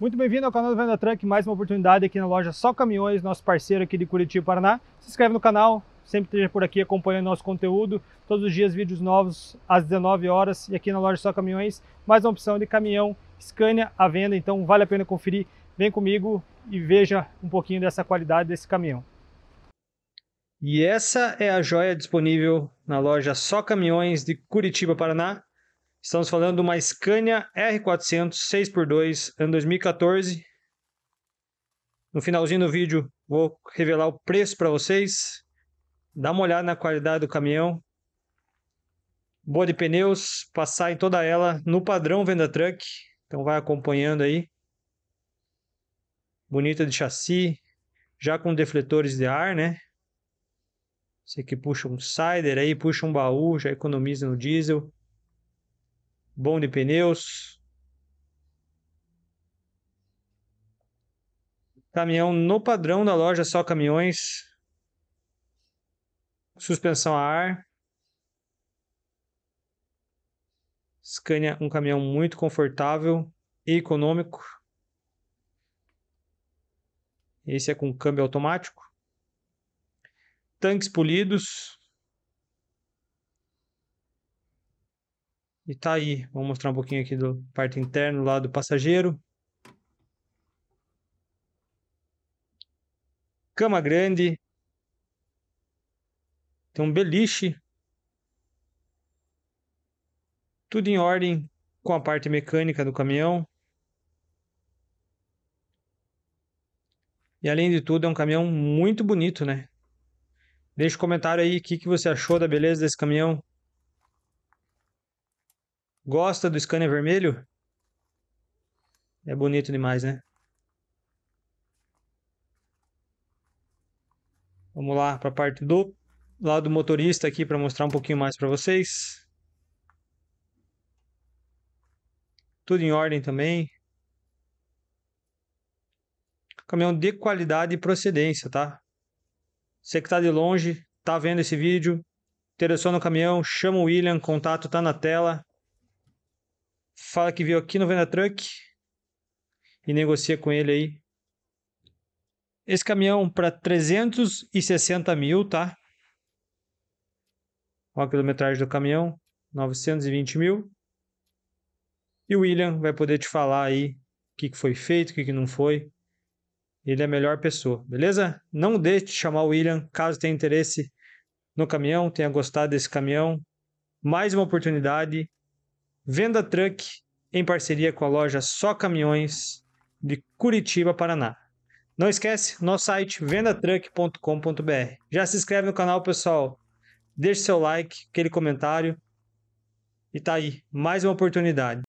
Muito bem-vindo ao canal do Venda Truck, mais uma oportunidade aqui na loja Só Caminhões, nosso parceiro aqui de Curitiba, Paraná. Se inscreve no canal, sempre esteja por aqui acompanhando nosso conteúdo. Todos os dias vídeos novos às 19 horas e aqui na loja Só Caminhões, mais uma opção de caminhão Scania à venda, então vale a pena conferir. Vem comigo e veja um pouquinho dessa qualidade desse caminhão. E essa é a joia disponível na loja Só Caminhões de Curitiba, Paraná. Estamos falando de uma Scania R400 6x2 ano 2014. No finalzinho do vídeo vou revelar o preço para vocês. Dá uma olhada na qualidade do caminhão. Boa de pneus, passar em toda ela no padrão venda truck. Então vai acompanhando aí. Bonita de chassi, já com defletores de ar, né? Você que puxa um cider aí, puxa um baú, já economiza no diesel bom de pneus. Caminhão no padrão da loja, só caminhões. Suspensão a ar. Scania, um caminhão muito confortável e econômico. Esse é com câmbio automático. Tanques polidos. E tá aí. Vou mostrar um pouquinho aqui do parte interno lá do passageiro. Cama grande. Tem um beliche. Tudo em ordem com a parte mecânica do caminhão. E além de tudo, é um caminhão muito bonito, né? Deixa o um comentário aí o que, que você achou da beleza desse caminhão. Gosta do Scania vermelho? É bonito demais, né? Vamos lá para a parte do lado motorista aqui para mostrar um pouquinho mais para vocês. Tudo em ordem também. Caminhão de qualidade e procedência, tá? Você que está de longe, está vendo esse vídeo, interessou no caminhão, chama o William, contato está na tela fala que viu aqui no Venatruck e negocia com ele aí. Esse caminhão para 360 mil, tá? Olha a quilometragem do caminhão, 920 mil. E o William vai poder te falar aí o que, foi feito, o que, que não foi. Ele é a melhor pessoa, beleza? Não deixe de chamar o William caso tenha interesse no caminhão, tenha gostado desse caminhão. Mais uma oportunidade Venda Truck em parceria com a loja Só Caminhões de Curitiba, Paraná. Não esquece, nosso site vendatruck.com.br. Já se inscreve no canal, pessoal. Deixe seu like, aquele comentário. E tá aí, mais uma oportunidade.